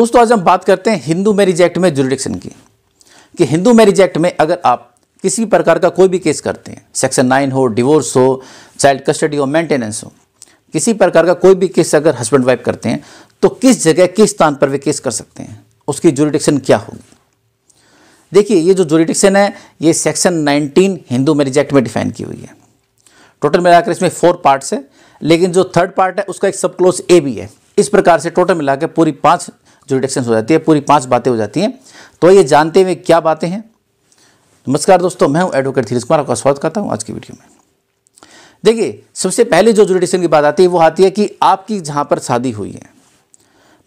दोस्तों आज हम बात करते हैं हिंदू मैरिज एक्ट में जुरिडिक्शन की कि हिंदू मैरिज एक्ट में अगर आप किसी प्रकार का कोई भी केस करते हैं सेक्शन नाइन हो डिवोर्स हो चाइल्ड कस्टडी हो मेंटेनेंस हो किसी प्रकार का कोई भी केस अगर हस्बैंड वाइफ करते हैं तो किस जगह किस स्थान पर वे केस कर सकते हैं उसकी जुरिडिक्शन क्या होगी देखिए ये जो जुरिडिक्शन है ये सेक्शन 19 हिंदू मैरिज एक्ट में डिफाइन की हुई है टोटल मिलाकर इसमें फोर पार्ट्स है लेकिन जो थर्ड पार्ट है उसका एक सब क्लोज ए भी है इस प्रकार से टोटल मिलाकर पूरी पांच जुडिक्शन हो जाती है पूरी पांच बातें हो जाती हैं तो ये जानते हुए क्या बातें हैं नमस्कार दोस्तों मैं हूं एडवोकेट धीरज कुमार आपका स्वागत करता हूं आज की वीडियो में देखिए सबसे पहले जो जुडिक्शन की बात आती है वो आती है कि आपकी जहाँ पर शादी हुई है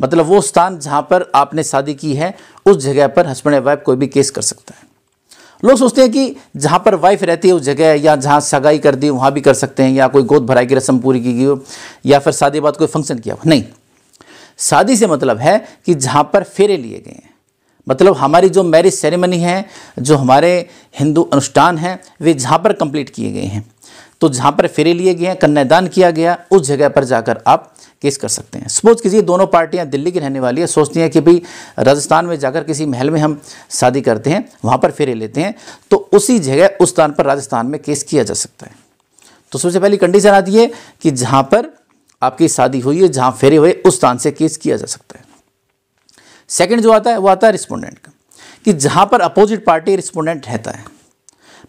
मतलब वो स्थान जहाँ पर आपने शादी की है उस जगह पर हस्बैंड एंड वाइफ कोई भी केस कर सकता है लोग सोचते हैं कि जहाँ पर वाइफ रहती है उस जगह या जहाँ सगाई कर दी वहाँ भी कर सकते हैं या कोई गोद भराई की रस्म पूरी की गई हो या फिर शादी बाद कोई फंक्शन किया हो नहीं शादी से मतलब है कि जहाँ पर फेरे लिए गए हैं मतलब हमारी जो मैरिज सेरेमनी है जो हमारे हिंदू अनुष्ठान हैं वे जहाँ पर कंप्लीट किए गए हैं तो जहाँ पर फेरे लिए गए हैं कन्यादान किया गया उस जगह पर जाकर आप केस कर सकते हैं सपोज कीजिए दोनों पार्टियाँ दिल्ली की रहने वाली है सोचती हैं कि भाई राजस्थान में जाकर किसी महल में हम शादी करते हैं वहाँ पर फेरे लेते हैं तो उसी जगह उस स्थान पर राजस्थान में केस किया जा सकता है तो सबसे पहली कंडीशन आती है कि जहाँ पर आपकी शादी हुई है जहाँ फेरे हुए उस स्थान से केस किया जा सकता है सेकंड जो आता है वो आता है रिस्पोंडेंट का कि जहाँ पर अपोजिट पार्टी रिस्पोंडेंट रहता है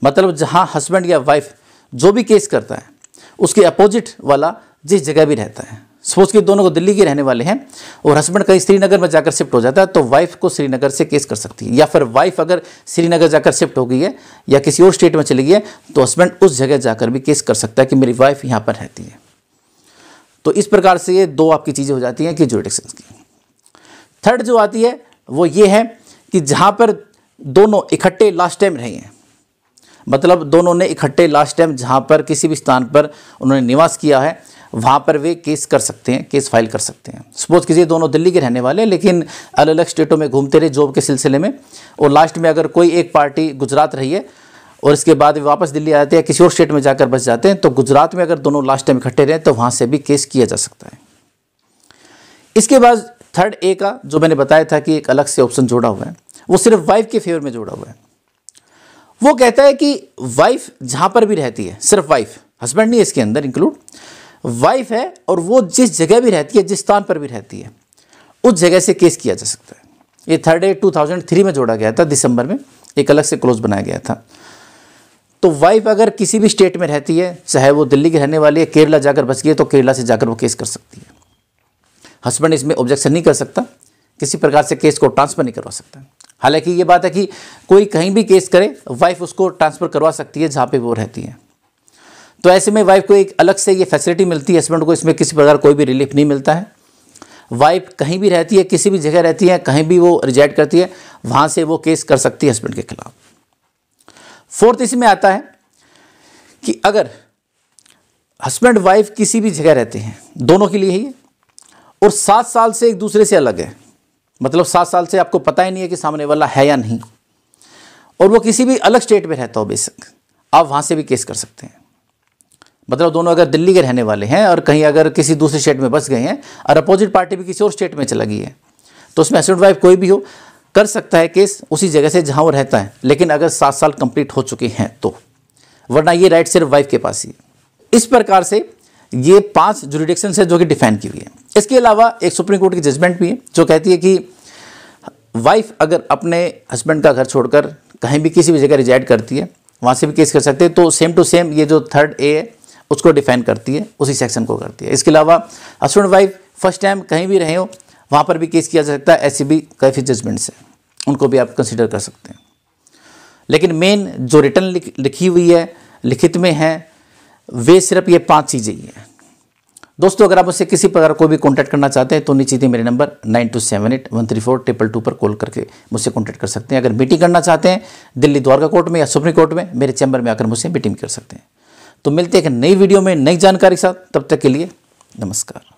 मतलब जहाँ हस्बैंड या वाइफ जो भी केस करता है उसके अपोजिट वाला जिस जगह भी रहता है सपोज कि दोनों को दिल्ली के रहने वाले हैं और हस्बैंड कहीं श्रीनगर में जाकर शिफ्ट हो जाता है तो वाइफ को श्रीनगर से केस कर सकती है या फिर वाइफ अगर श्रीनगर जाकर शिफ्ट हो गई है या किसी और स्टेट में चली गई है तो हस्बैंड उस जगह जाकर भी केस कर सकता है कि मेरी वाइफ यहाँ पर रहती है तो इस प्रकार से ये दो आपकी चीज़ें हो जाती हैं कि एक्सचेंज की थर्ड जो आती है वो ये है कि जहाँ पर दोनों इकट्ठे लास्ट टाइम रहे हैं मतलब दोनों ने इकट्ठे लास्ट टाइम जहाँ पर किसी भी स्थान पर उन्होंने निवास किया है वहाँ पर वे केस कर सकते हैं केस फाइल कर सकते हैं सपोज कीजिए दोनों दिल्ली के रहने वाले लेकिन अलग अलग स्टेटों में घूमते रहे जॉब के सिलसिले में और लास्ट में अगर कोई एक पार्टी गुजरात रही है और इसके बाद वापस दिल्ली आ जाते हैं किसी और स्टेट में जाकर बस जाते हैं तो गुजरात में अगर दोनों लास्ट टाइम इकट्ठे रहें तो वहाँ से भी केस किया जा सकता है इसके बाद थर्ड ए का जो मैंने बताया था कि एक अलग से ऑप्शन जोड़ा हुआ है वो सिर्फ वाइफ के फेवर में जोड़ा हुआ है वो कहता है कि वाइफ जहाँ पर भी रहती है सिर्फ वाइफ हस्बैंड नहीं इसके अंदर इंक्लूड वाइफ है और वो जिस जगह भी रहती है जिस स्थान पर भी रहती है उस जगह से केस किया जा सकता है ये थर्ड ए 2003 में जोड़ा गया था दिसंबर में एक अलग से क्लोज बनाया गया था तो वाइफ अगर किसी भी स्टेट में रहती है चाहे वो दिल्ली की रहने वाली है केरला जाकर बस गई तो केरला से जाकर वो केस कर सकती है हस्बैंड इसमें ऑब्जेक्शन नहीं कर सकता किसी प्रकार से केस को ट्रांसफ़र नहीं करवा सकता हालांकि ये बात है कि कोई कहीं भी केस करे वाइफ उसको ट्रांसफ़र करवा सकती है जहाँ पे वो रहती है तो ऐसे में वाइफ को एक अलग से ये फैसिलिटी मिलती है हस्बैंड को इसमें किसी प्रकार कोई भी रिलीफ नहीं मिलता है वाइफ कहीं भी रहती है किसी भी जगह रहती है कहीं भी वो रिजेक्ट करती है वहाँ से वो केस कर सकती है हस्बैंड के खिलाफ़ फोर्थ इसी में आता है कि अगर हस्बैंड वाइफ किसी भी जगह रहते हैं दोनों के लिए ही और सात साल से एक दूसरे से अलग है मतलब सात साल से आपको पता ही नहीं है कि सामने वाला है या नहीं और वो किसी भी अलग स्टेट में रहता हो बेशक आप वहाँ से भी केस कर सकते हैं मतलब दोनों अगर दिल्ली के रहने वाले हैं और कहीं अगर किसी दूसरे स्टेट में बस गए हैं और अपोजिट पार्टी भी किसी और स्टेट में चला गई है तो उसमें हस्बैंड वाइफ कोई भी हो कर सकता है केस उसी जगह से जहाँ वो रहता है लेकिन अगर सात साल कंप्लीट हो चुके हैं तो वरना ये राइट सिर्फ वाइफ के पास ही इस प्रकार से ये पांच जुरिडिक्शन है जो कि डिफाइन की हुई है इसके अलावा एक सुप्रीम कोर्ट की जजमेंट भी है जो कहती है कि वाइफ अगर अपने हस्बैंड का घर छोड़कर कहीं भी किसी भी जगह रिजाइड करती है वहाँ से भी केस कर सकते हैं तो सेम टू सेम ये जो थर्ड ए है उसको डिफाइन करती है उसी सेक्शन को करती है इसके अलावा हस्बैंड वाइफ फर्स्ट टाइम कहीं भी रहे हो वहाँ पर भी केस किया जा सकता है ऐसी भी कैफी जजमेंट से उनको भी आप कंसिडर कर सकते हैं लेकिन मेन जो रिटर्न लिखी हुई है लिखित में है वे सिर्फ ये पांच चीज़ें ही हैं दोस्तों अगर आप मुझसे किसी प्रकार कोई भी कॉन्टैक्ट करना चाहते हैं तो नीचे दिए मेरे number nine two seven eight one three four triple two पर कॉल करके मुझसे कॉन्टैक्ट कर सकते हैं अगर मीटिंग करना चाहते हैं दिल्ली द्वारका कोर्ट में या सुप्रीम कोर्ट में मेरे चैम्बर में आकर मुझसे मीटिंग कर सकते हैं तो मिलते हैं एक नई वीडियो में नई जानकारी के साथ तब तक के लिए नमस्कार